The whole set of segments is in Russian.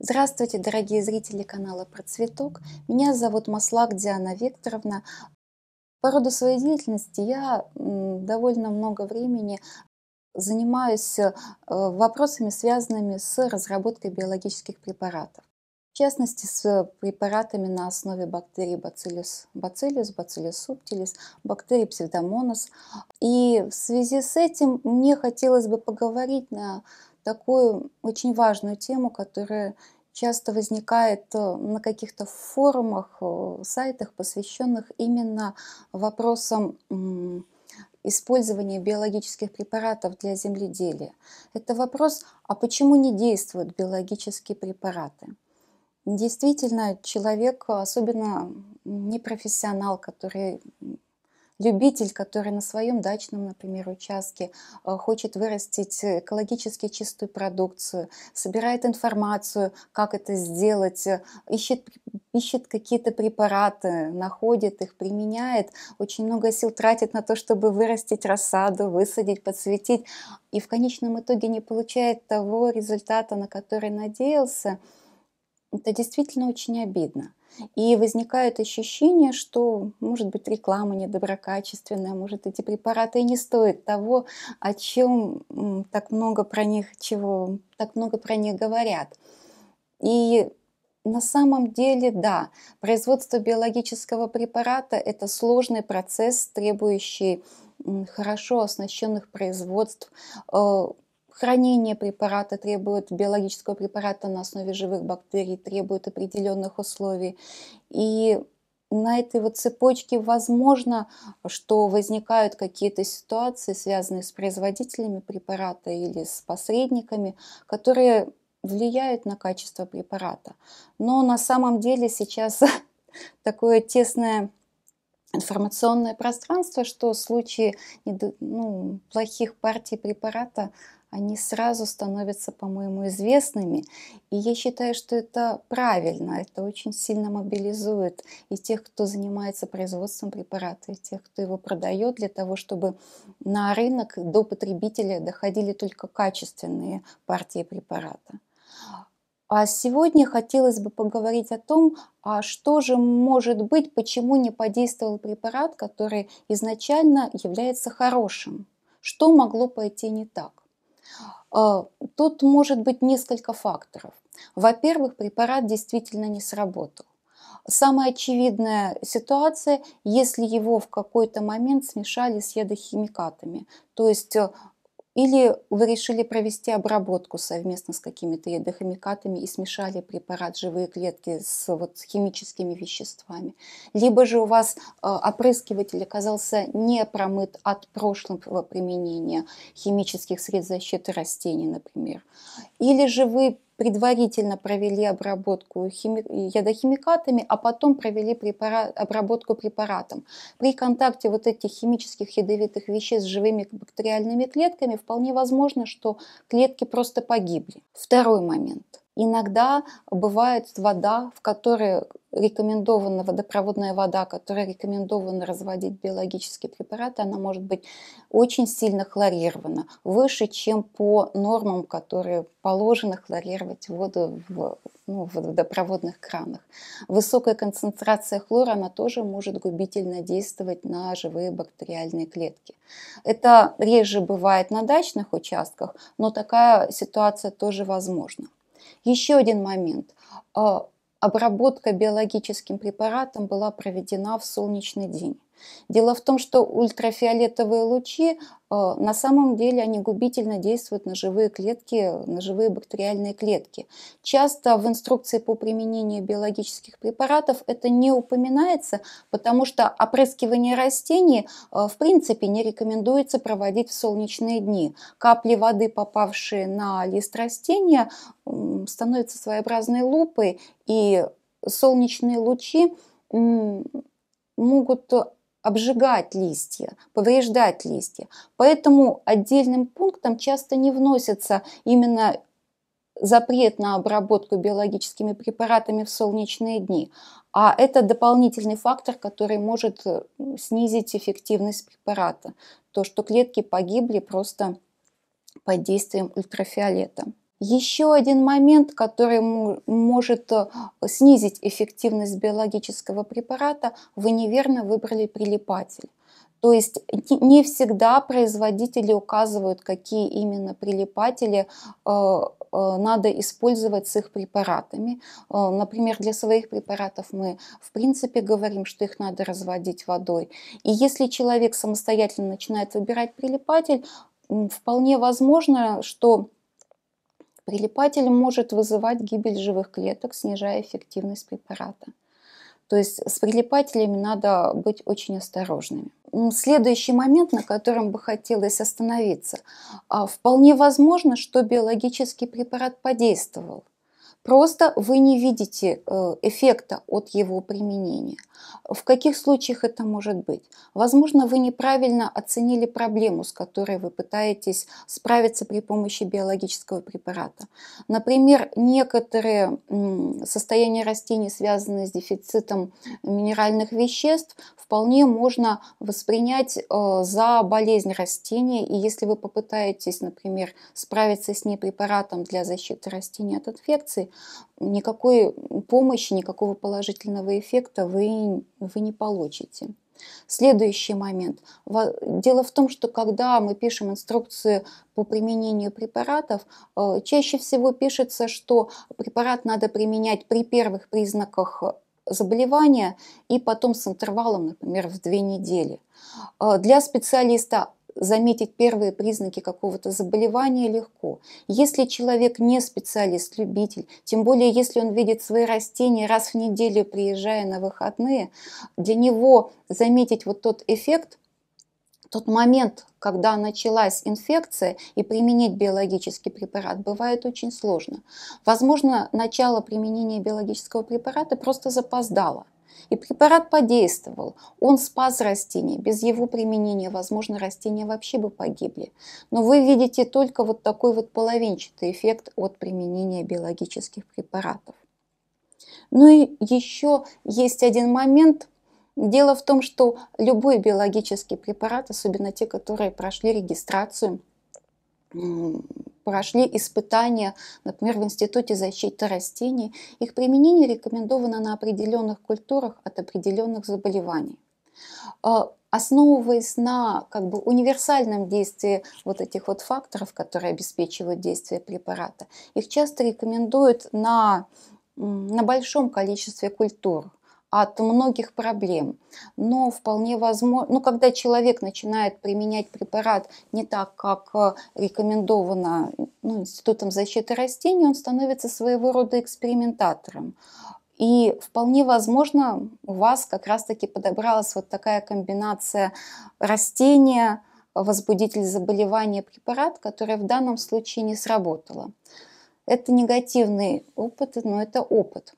Здравствуйте, дорогие зрители канала «Процветок». Меня зовут Маслак Диана Викторовна. По роду своей деятельности я довольно много времени занимаюсь э, вопросами, связанными с разработкой биологических препаратов. В частности, с препаратами на основе бактерий Bacillus bacillus, Bacillus subtilis, бактерий Pseudomonas. И в связи с этим мне хотелось бы поговорить на такую очень важную тему, которая часто возникает э, на каких-то форумах, э, сайтах, посвященных именно вопросам использования биологических препаратов для земледелия. Это вопрос, а почему не действуют биологические препараты? Действительно, человек, особенно непрофессионал, который любитель, который на своем дачном, например, участке э, хочет вырастить экологически чистую продукцию, собирает информацию, как это сделать, э, ищет, ищет какие-то препараты, находит их, применяет, очень много сил тратит на то, чтобы вырастить рассаду, высадить, подсветить, и в конечном итоге не получает того результата, на который надеялся – это действительно очень обидно. И возникает ощущение, что, может быть, реклама недоброкачественная, может, эти препараты и не стоят того, о чем так много про них, чего так много про них говорят. И на самом деле, да, производство биологического препарата – это сложный процесс, требующий хорошо оснащенных производств, э, Хранение препарата требует, биологического препарата на основе живых бактерий требует определенных условий. И на этой вот цепочке возможно, что возникают какие-то ситуации, связанные с производителями препарата или с посредниками, которые влияют на качество препарата. Но на самом деле сейчас такое тесное информационное пространство, что случаи ну, плохих партий препарата они сразу становятся, по-моему, известными. И я считаю, что это правильно, это очень сильно мобилизует и тех, кто занимается производством препарата, и тех, кто его продает, для того, чтобы на рынок до потребителя доходили только качественные партии препарата. А сегодня хотелось бы поговорить о том, а что же может быть, почему не подействовал препарат, который изначально является хорошим, что могло пойти не так. А, тут может быть несколько факторов. Во-первых, препарат действительно не сработал. Самая очевидная ситуация, если его в какой-то момент смешали с ядохимикатами. То есть э, или вы решили провести обработку совместно с какими-то ядохимикатами и смешали препарат живые клетки с вот, химическими веществами. Либо же у вас э, опрыскиватель оказался не промыт от прошлого применения химических средств защиты растений, например. Или же вы предварительно провели обработку хими- ядохимикатами, а потом провели препарат, обработку препаратом. При контакте вот этих химических ядовитых веществ с живыми бактериальными клетками вполне возможно, что клетки просто погибли. Второй момент. Иногда бывает вода, в которой рекомендована водопроводная вода, которая рекомендована разводить биологические препараты, она может быть очень сильно хлорирована, выше, чем по нормам, которые положено хлорировать воду в, ну, в водопроводных кранах. Высокая концентрация хлора, она тоже может губительно действовать на живые бактериальные клетки. Это реже бывает на дачных участках, но такая ситуация тоже возможна. Еще один момент. А, обработка биологическим препаратом была проведена в солнечный день. Дело в том, что ультрафиолетовые лучи э, на самом деле они губительно действуют на живые клетки, на живые бактериальные клетки. Часто в инструкции по применению биологических препаратов это не упоминается, потому что опрыскивание растений э, в принципе не рекомендуется проводить в солнечные дни. Капли воды, попавшие на лист растения, становятся своеобразной лупой, и солнечные лучи могут обжигать листья, повреждать листья. Поэтому отдельным пунктом часто не вносится именно запрет на обработку биологическими препаратами в солнечные дни. А это дополнительный фактор, который может э, снизить эффективность препарата. То, что клетки погибли просто под действием ультрафиолета. Еще один момент, который может э, снизить эффективность биологического препарата, вы неверно выбрали прилипатель. То есть не всегда производители указывают, какие именно прилипатели э, э, надо использовать с их препаратами. Например, для своих препаратов мы в принципе говорим, что их надо разводить водой. И если человек самостоятельно начинает выбирать прилипатель, вполне возможно, что Прилипатель может вызывать гибель живых клеток, снижая эффективность препарата. То есть с прилипателями надо быть очень осторожными. Следующий момент, на котором бы хотелось остановиться. А, вполне возможно, что биологический препарат подействовал. Просто вы не видите э, эффекта от его применения. В каких случаях это может быть? Возможно, вы неправильно оценили проблему, с которой вы пытаетесь справиться при помощи биологического препарата. Например, некоторые состояния растений связаны с дефицитом минеральных веществ, вполне можно воспринять э, за болезнь растения. И если вы попытаетесь, например, справиться с ней препаратом для защиты растения от инфекции, никакой помощи, никакого положительного эффекта вы, вы не получите. Следующий момент. Дело в том, что когда мы пишем инструкции по применению препаратов, э, чаще всего пишется, что препарат надо применять при первых признаках э, заболевания и потом с интервалом, например, в две недели. А, для специалиста заметить первые признаки какого-то заболевания легко. Если человек не специалист, любитель, тем более если он видит свои растения раз в неделю, приезжая на выходные, для него заметить вот тот эффект – тот момент, когда началась инфекция, и применить биологический препарат бывает очень сложно. Возможно, начало применения биологического препарата просто запоздало. И препарат подействовал, он спас растение. Без его применения, возможно, растения вообще бы погибли. Но вы видите только вот такой вот половинчатый эффект от применения биологических препаратов. Ну и еще есть один момент – Дело в том, что любой биологический препарат, особенно те, которые прошли регистрацию, прошли испытания, например, в Институте защиты растений, их применение рекомендовано на определенных культурах от определенных заболеваний. А, основываясь на как бы, универсальном действии вот этих вот факторов, которые обеспечивают действие препарата, их часто рекомендуют на, на большом количестве культур – от многих проблем. Но вполне возможно, ну, когда человек начинает применять препарат не так, как э, рекомендовано ну, Институтом защиты растений, он становится своего рода экспериментатором. И вполне возможно, у вас как раз-таки подобралась вот такая комбинация растения, возбудитель заболевания, препарат, которая в данном случае не сработала. Это негативный опыт, но это опыт.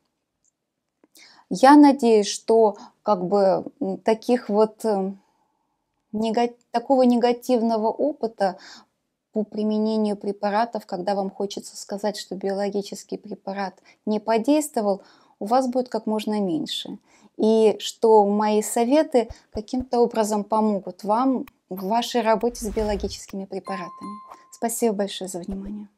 Я надеюсь, что как бы таких вот эм, такого негативного опыта по применению препаратов, когда вам хочется сказать, что биологический препарат не подействовал, у вас будет как можно меньше. И что мои советы каким-то образом помогут вам в вашей работе с биологическими препаратами. Спасибо большое за внимание.